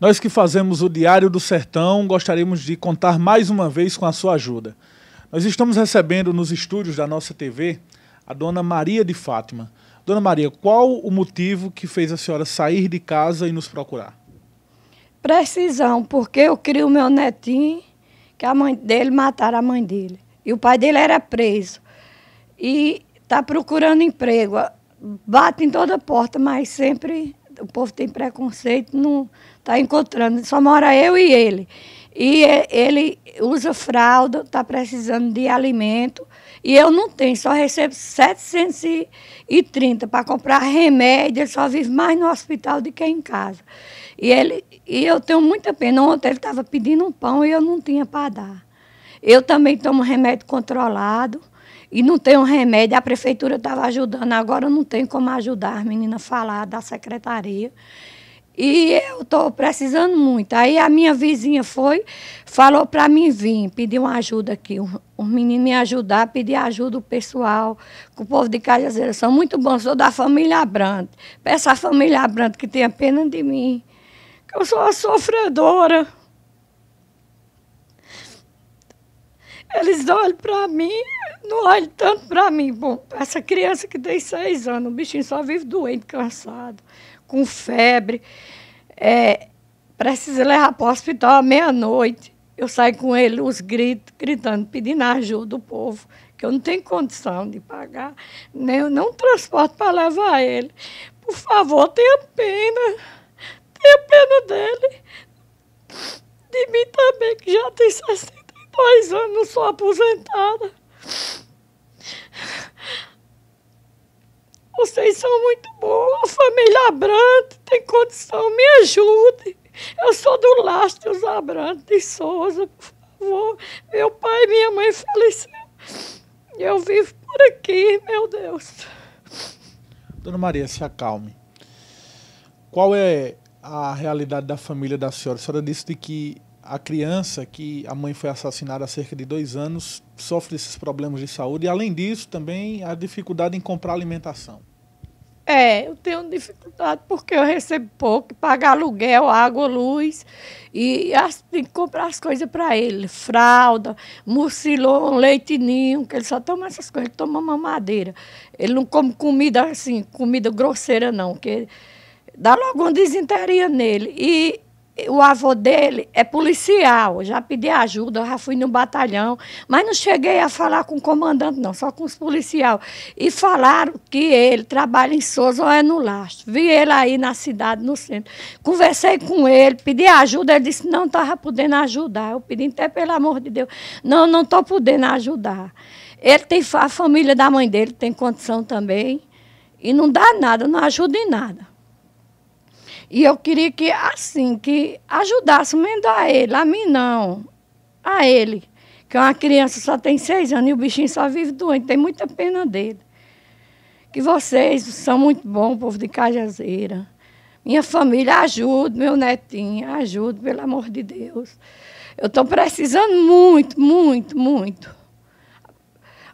Nós que fazemos o Diário do Sertão gostaríamos de contar mais uma vez com a sua ajuda. Nós estamos recebendo nos estúdios da nossa TV a dona Maria de Fátima. Dona Maria, qual o motivo que fez a senhora sair de casa e nos procurar? Precisão, porque eu crio o meu netinho, que a mãe dele mataram a mãe dele. E o pai dele era preso. E está procurando emprego. Bate em toda porta, mas sempre o povo tem preconceito, não está encontrando, só mora eu e ele. E é, ele usa fralda, está precisando de alimento, e eu não tenho, só recebo 730 para comprar remédio, só vive mais no hospital do que em casa. E, ele, e eu tenho muita pena, ontem ele estava pedindo um pão e eu não tinha para dar. Eu também tomo remédio controlado, e não tem um remédio. A prefeitura estava ajudando, agora não tem como ajudar as meninas a falar da secretaria. E eu estou precisando muito. Aí a minha vizinha foi, falou para mim vir, pedir uma ajuda aqui. Os um, um meninos me ajudar, pedir ajuda o pessoal, o povo de Cajazeiras. São muito bons, sou da família Abrante. Peço à família Abrante que tenha pena de mim, que eu sou uma sofredora. Eles olham para mim, não olham tanto para mim. Bom, essa criança que tem seis anos, o bichinho só vive doente, cansado, com febre. É, precisa levar para o hospital à meia-noite. Eu saio com ele, os gritos, gritando, pedindo ajuda do povo, que eu não tenho condição de pagar, nem eu não transporte para levar ele. Por favor, tenha pena, tenha pena dele, de mim também, que já tem 60 faz anos sou aposentada. Vocês são muito bons, família Abrantes tem condição, me ajude. Eu sou do Lastros Abrantes de Souza, por favor. Meu pai e minha mãe faleceram. Eu vivo por aqui, meu Deus. Dona Maria, se acalme. Qual é a realidade da família da senhora? A senhora disse de que a criança que a mãe foi assassinada há cerca de dois anos sofre esses problemas de saúde e além disso também a dificuldade em comprar alimentação. É, eu tenho dificuldade porque eu recebo pouco, pagar aluguel, água, luz e as, tem que comprar as coisas para ele, fralda, mucilon, leite ninho, que ele só toma essas coisas, ele toma mamadeira. Ele não come comida assim, comida grosseira não, que dá logo uma desinteria nele. E o avô dele é policial, já pedi ajuda, já fui no batalhão, mas não cheguei a falar com o comandante, não, só com os policiais. E falaram que ele trabalha em Souza ou é no Lastro. Vi ele aí na cidade, no centro. Conversei com ele, pedi ajuda, ele disse, não estava podendo ajudar. Eu pedi até, pelo amor de Deus, não, não estou podendo ajudar. Ele tem, a família da mãe dele tem condição também, e não dá nada, não ajuda em nada. E eu queria que, assim, que ajudasse menos a ele, a mim não, a ele. Que uma criança só tem seis anos e o bichinho só vive doente, tem muita pena dele. Que vocês são muito bons, povo de Cajazeira. Minha família, ajuda, meu netinho, ajuda, pelo amor de Deus. Eu estou precisando muito, muito, muito.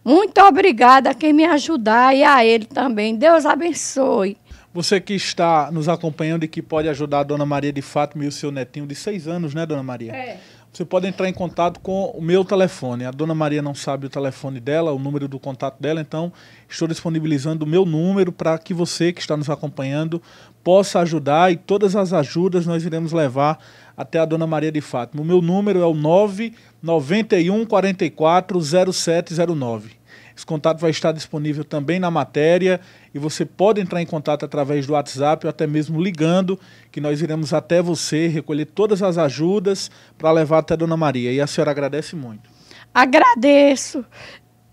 Muito obrigada a quem me ajudar e a ele também. Deus abençoe. Você que está nos acompanhando e que pode ajudar a Dona Maria de Fátima e o seu netinho de seis anos, né, Dona Maria? É você pode entrar em contato com o meu telefone. A dona Maria não sabe o telefone dela, o número do contato dela, então estou disponibilizando o meu número para que você que está nos acompanhando possa ajudar e todas as ajudas nós iremos levar até a dona Maria de Fátima. O meu número é o 991 44 0709. Esse contato vai estar disponível também na matéria e você pode entrar em contato através do WhatsApp ou até mesmo ligando, que nós iremos até você recolher todas as ajudas para levar até a Dona Maria. E a senhora agradece muito. Agradeço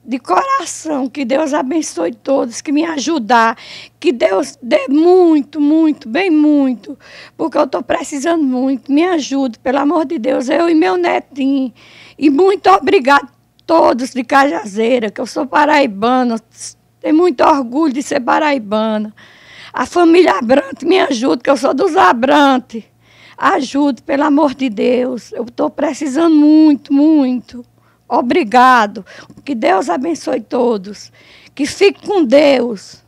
de coração, que Deus abençoe todos, que me ajudar, que Deus dê muito, muito, bem muito, porque eu estou precisando muito, me ajude, pelo amor de Deus, eu e meu netinho. E muito obrigado todos de Cajazeira, que eu sou paraibana, tenho muito orgulho de ser paraibana. A família Abrante me ajuda, que eu sou dos Abrante. Ajude, pelo amor de Deus. Eu estou precisando muito, muito. Obrigado. Que Deus abençoe todos. Que fique com Deus.